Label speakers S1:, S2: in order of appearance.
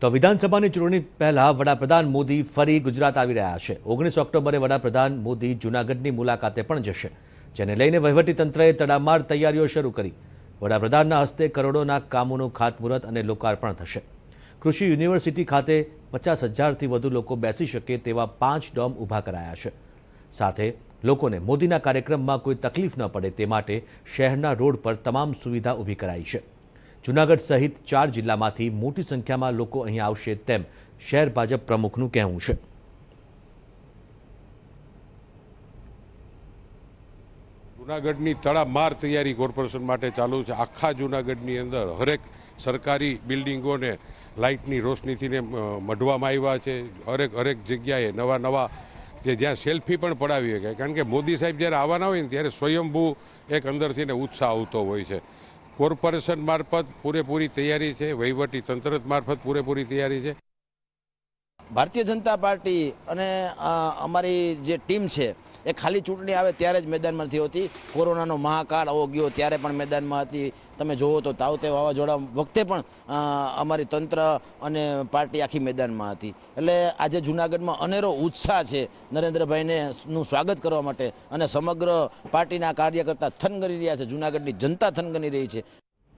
S1: તો વિધાનસભાની ચૂંટણી પહેલાં વડાપ્રધાન મોદી ફરી ગુજરાત આવી રહ્યા છે ઓગણીસ ઓક્ટોબરે વડાપ્રધાન મોદી જૂનાગઢની મુલાકાતે પણ જશે જેને લઈને વહીવટીતંત્રએ તડામાર તૈયારીઓ શરૂ કરી વડાપ્રધાનના હસ્તે કરોડોના કામોનું ખાતમુહૂર્ત અને લોકાર્પણ થશે કૃષિ યુનિવર્સિટી ખાતે પચાસ હજારથી વધુ લોકો બેસી શકે તેવા પાંચ ડોમ ઊભા કરાયા છે સાથે લોકોને મોદીના કાર્યક્રમમાં કોઈ તકલીફ ન પડે તે માટે શહેરના રોડ પર તમામ સુવિધા ઊભી કરાઈ છે જૂનાગઢ સહિત ચાર જિલ્લામાંથી મોટી સંખ્યામાં લોકો અહીં આવશે તેમ શહેર ભાજપ પ્રમુખનું કહેવું છે
S2: જૂનાગઢની તડામાર તૈયારી કોર્પોરેશન માટે ચાલુ છે આખા જૂનાગઢની અંદર હરેક સરકારી બિલ્ડિંગોને લાઇટની રોશનીથીને મઢવામાં આવ્યા છે હરેક હરેક જગ્યાએ નવા નવા જે જ્યાં સેલ્ફી પણ પડાવી શકાય કારણ કે મોદી સાહેબ જ્યારે આવવાના હોય ને ત્યારે સ્વયંભૂ એક અંદરથી ઉત્સાહ આવતો હોય છે કોર્પોરેશન મારફત પૂરેપૂરી તૈયારી છે વહીવટી તંત્ર મારફત પૂરેપૂરી તૈયારી છે ભારતીય જનતા પાર્ટી અને અમારી
S3: જે ટીમ છે એ ખાલી ચૂંટણી આવે ત્યારે જ મેદાનમાં નથી હોતી કોરોનાનો મહાકાળ આવો ગયો ત્યારે પણ મેદાનમાં હતી તમે જોવો તો તાવતે વાવાઝોડા વખતે પણ અમારી તંત્ર અને પાર્ટી આખી મેદાનમાં હતી એટલે આજે જુનાગઢમાં અનેરો ઉત્સાહ છે નરેન્દ્રભાઈને નું સ્વાગત કરવા માટે અને સમગ્ર પાર્ટીના કાર્યકર્તા થનગની રહ્યા છે જુનાગઢની જનતા થનગની રહી છે